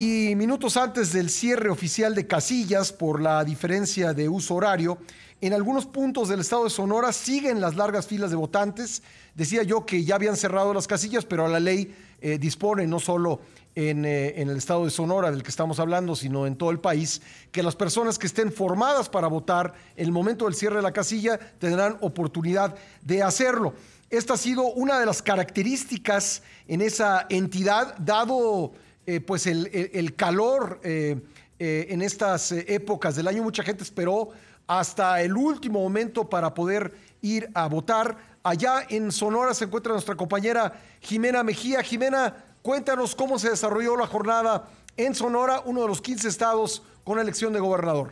Y minutos antes del cierre oficial de casillas por la diferencia de uso horario, en algunos puntos del estado de Sonora siguen las largas filas de votantes. Decía yo que ya habían cerrado las casillas, pero la ley eh, dispone, no solo en, eh, en el estado de Sonora del que estamos hablando, sino en todo el país, que las personas que estén formadas para votar en el momento del cierre de la casilla tendrán oportunidad de hacerlo. Esta ha sido una de las características en esa entidad, dado eh, pues el, calor eh, eh, en estas épocas del año. Mucha gente esperó hasta el último momento para poder ir a votar. Allá en Sonora se encuentra nuestra compañera Jimena Mejía. Jimena, cuéntanos cómo se desarrolló la jornada en Sonora, uno de los 15 estados con elección de gobernador.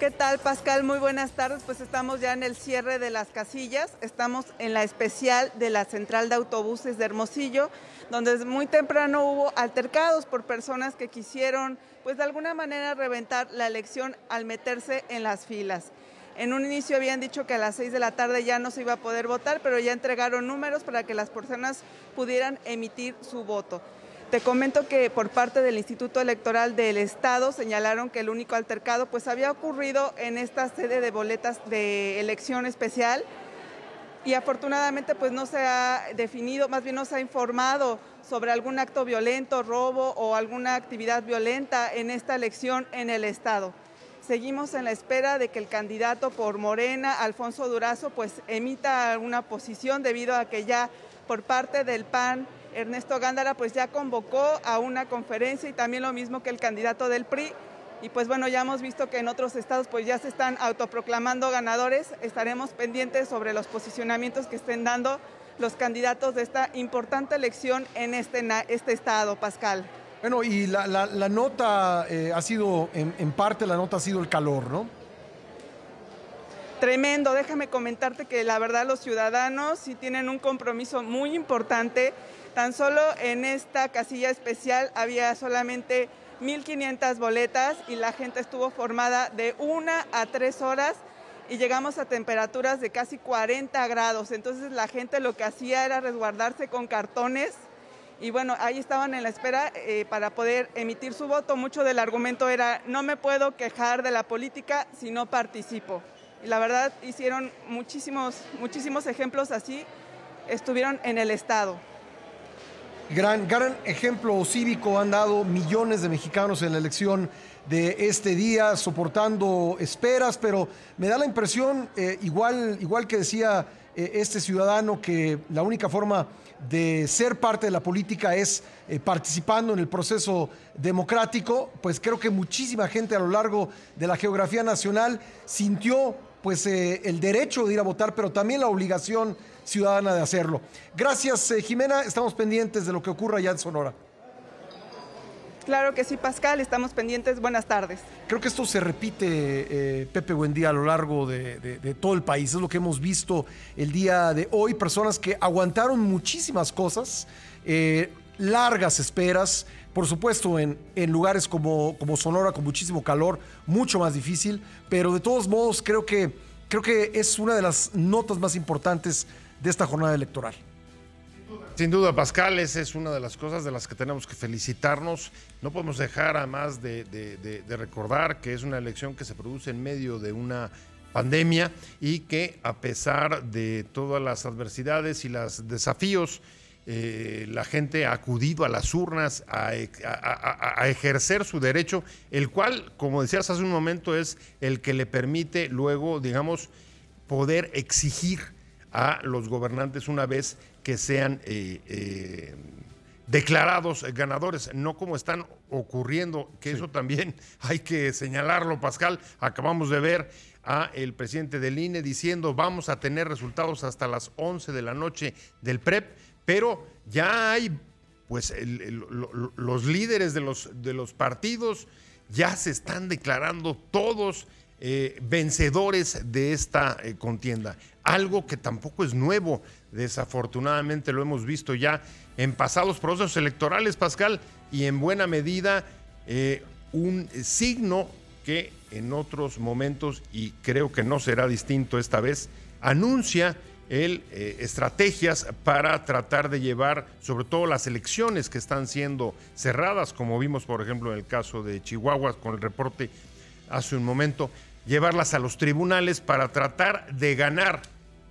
¿Qué tal Pascal? Muy buenas tardes. Pues estamos ya en el cierre de las casillas. Estamos en la especial de la central de autobuses de Hermosillo, donde muy temprano hubo altercados por personas que quisieron, pues de alguna manera, reventar la elección al meterse en las filas. En un inicio habían dicho que a las seis de la tarde ya no se iba a poder votar, pero ya entregaron números para que las personas pudieran emitir su voto. Te comento que por parte del Instituto Electoral del Estado señalaron que el único altercado pues había ocurrido en esta sede de boletas de elección especial y afortunadamente pues no se ha definido, más bien no se ha informado sobre algún acto violento, robo o alguna actividad violenta en esta elección en el Estado. Seguimos en la espera de que el candidato por Morena, Alfonso Durazo, pues emita alguna posición debido a que ya por parte del PAN Ernesto Gándara pues ya convocó a una conferencia y también lo mismo que el candidato del PRI. Y pues bueno, ya hemos visto que en otros estados pues ya se están autoproclamando ganadores. Estaremos pendientes sobre los posicionamientos que estén dando los candidatos de esta importante elección en este, este estado, Pascal. Bueno, y la, nota eh, ha sido, en parte la nota ha sido el calor, ¿no? Tremendo, déjame comentarte que la verdad los ciudadanos sí tienen un compromiso muy importante. Tan solo en esta casilla especial había solamente 1.500 boletas y la gente estuvo formada de una a tres horas y llegamos a temperaturas de casi 40 grados. Entonces la gente lo que hacía era resguardarse con cartones y bueno, ahí estaban en la espera eh, para poder emitir su voto. Mucho del argumento era, no me puedo quejar de la política si no participo la verdad hicieron muchísimos, muchísimos ejemplos así, estuvieron en el Estado. Gran, gran ejemplo cívico han dado millones de mexicanos en la elección de este día, soportando esperas, pero me da la impresión, eh, igual, igual que decía eh, este ciudadano, que la única forma de ser parte de la política es eh, participando en el proceso democrático, pues creo que muchísima gente a lo largo de la geografía nacional sintió pues eh, el derecho de ir a votar, pero también la obligación ciudadana de hacerlo. Gracias, eh, Jimena. Estamos pendientes de lo que ocurra allá en Sonora. Claro que sí, Pascal, estamos pendientes. Buenas tardes. Creo que esto se repite, eh, Pepe día a lo largo de, todo el país. Es lo que hemos visto el día de hoy. Personas que aguantaron muchísimas cosas largas esperas, por supuesto en, en lugares como, como, Sonora con muchísimo calor, mucho más difícil, pero de todos modos creo que, creo que es una de las notas más importantes de esta jornada electoral. Sin duda, Pascal, esa es una de las cosas de las que tenemos que felicitarnos. No podemos dejar, además más de recordar que es una elección que se produce en medio de una pandemia y que a pesar de todas las adversidades y los desafíos eh, la gente ha acudido a las urnas a, ejercer su derecho, el cual, como decías hace un momento, es el que le permite luego, digamos, poder exigir a los gobernantes una vez que sean eh, eh, declarados ganadores, no como están ocurriendo, que eso también hay que señalarlo, Pascal. Acabamos de ver a el presidente del INE diciendo vamos a tener resultados hasta las 11 de la noche del PREP pero ya hay, pues los líderes de los, partidos ya se están declarando todos eh, vencedores de esta eh, contienda. Algo que tampoco es nuevo, desafortunadamente lo hemos visto ya en pasados procesos electorales, Pascal, y en buena medida eh, un signo que en otros momentos, y creo que no será distinto esta vez, anuncia eh, estrategias para tratar de llevar, sobre todo las elecciones que están siendo cerradas, como vimos por ejemplo en el caso de Chihuahua con el reporte hace un momento, llevarlas a los tribunales para tratar de ganar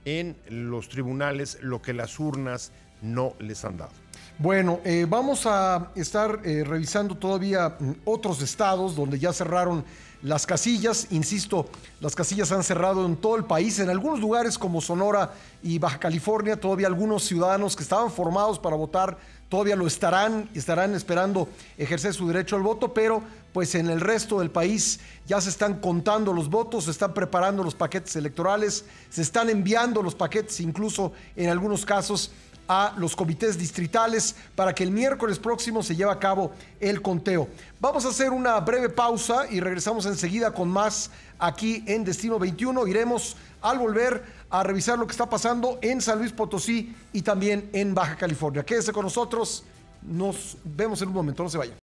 en los tribunales lo que las urnas no les han dado. Bueno, eh, vamos a estar eh, revisando todavía mm, otros estados donde ya cerraron las casillas. Insisto, las casillas han cerrado en todo el país. En algunos lugares como Sonora y Baja California, todavía algunos ciudadanos que estaban formados para votar todavía lo estarán, estarán esperando ejercer su derecho al voto, pero pues en el resto del país ya se están contando los votos, se están preparando los paquetes electorales, se están enviando los paquetes incluso en algunos casos a los comités distritales para que el miércoles próximo se lleve a cabo el conteo. Vamos a hacer una breve pausa y regresamos enseguida con más aquí en Destino 21. Iremos al volver a revisar lo que está pasando en San Luis Potosí y también en Baja California. Quédese con nosotros, nos vemos en un momento, no se vayan.